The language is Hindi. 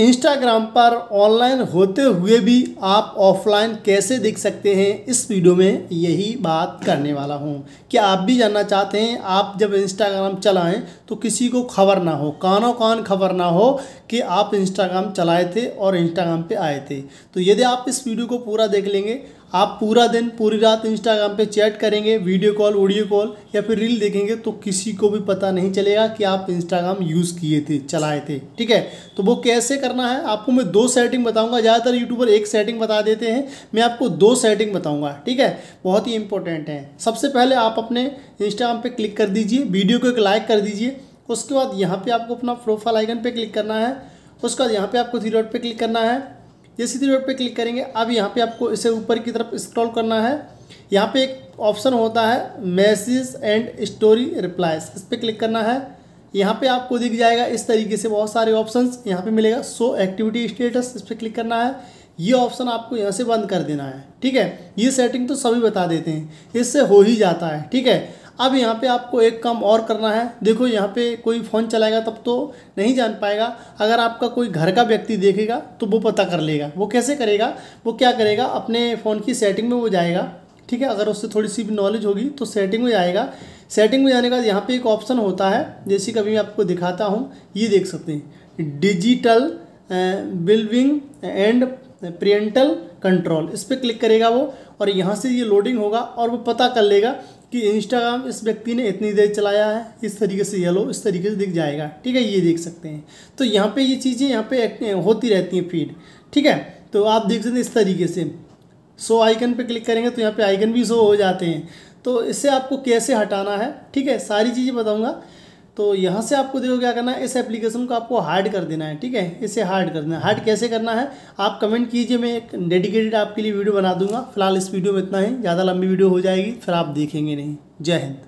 इंस्टाग्राम पर ऑनलाइन होते हुए भी आप ऑफलाइन कैसे दिख सकते हैं इस वीडियो में यही बात करने वाला हूं कि आप भी जानना चाहते हैं आप जब इंस्टाग्राम चलाएं तो किसी को खबर ना हो कानों कान खबर ना हो कि आप इंस्टाग्राम चलाए थे और इंस्टाग्राम पे आए थे तो यदि आप इस वीडियो को पूरा देख लेंगे आप पूरा दिन पूरी रात इंस्टाग्राम पे चैट करेंगे वीडियो कॉल ऑडियो कॉल या फिर रील देखेंगे तो किसी को भी पता नहीं चलेगा कि आप इंस्टाग्राम यूज़ किए थे चलाए थे ठीक है तो वो कैसे करना है आपको मैं दो सेटिंग बताऊंगा ज़्यादातर यूट्यूबर एक सेटिंग बता देते हैं मैं आपको दो सेटिंग बताऊँगा ठीक है बहुत ही इंपॉर्टेंट है सबसे पहले आप अपने इंस्टाग्राम पर क्लिक कर दीजिए वीडियो को एक लाइक कर दीजिए उसके बाद यहाँ पर आपको अपना प्रोफाइल आइकन पर क्लिक करना है उसके बाद यहाँ पर आपको थ्री डॉट पर क्लिक करना है ये सीधे वेब पे क्लिक करेंगे अब यहाँ पे आपको इसे ऊपर की तरफ स्क्रॉल करना है यहाँ पे एक ऑप्शन होता है मैसेज एंड स्टोरी रिप्लाइज इस पर क्लिक करना है यहाँ पे आपको दिख जाएगा इस तरीके से बहुत सारे ऑप्शंस यहाँ पे मिलेगा सो एक्टिविटी स्टेटस इस पर क्लिक करना है ये ऑप्शन आपको यहाँ से बंद कर देना है ठीक है ये सेटिंग तो सभी बता देते हैं इससे हो ही जाता है ठीक है अब यहाँ पे आपको एक काम और करना है देखो यहाँ पे कोई फ़ोन चलाएगा तब तो नहीं जान पाएगा अगर आपका कोई घर का व्यक्ति देखेगा तो वो पता कर लेगा वो कैसे करेगा वो क्या करेगा अपने फ़ोन की सेटिंग में वो जाएगा ठीक है अगर उससे थोड़ी सी भी नॉलेज होगी तो सेटिंग में जाएगा सेटिंग में जाने के बाद यहाँ पर एक ऑप्शन होता है जैसे कभी मैं आपको दिखाता हूँ ये देख सकते हैं digital wellbeing and parental control इस पर क्लिक करेगा वो और यहाँ से ये लोडिंग होगा और वो पता कर लेगा कि इंस्टाग्राम इस व्यक्ति ने इतनी देर चलाया है इस तरीके से येलो इस तरीके से दिख जाएगा ठीक है ये देख सकते हैं तो यहाँ पे ये चीज़ें यहाँ पे होती रहती हैं फीड ठीक है तो आप देख सकते हैं इस तरीके से सो आइकन पे क्लिक करेंगे तो यहाँ पे आइकन भी शो हो जाते हैं तो इससे आपको कैसे हटाना है ठीक है सारी चीज़ें बताऊँगा तो यहाँ से आपको देखो क्या करना है इस एप्लीकेशन को आपको हार्ड कर देना है ठीक है इसे हार्ड कर देना है हार्ड कैसे करना है आप कमेंट कीजिए मैं एक डेडिकेटेड आपके लिए वीडियो बना दूंगा फिलहाल इस वीडियो में इतना ही ज़्यादा लंबी वीडियो हो जाएगी फिर आप देखेंगे नहीं जय हिंद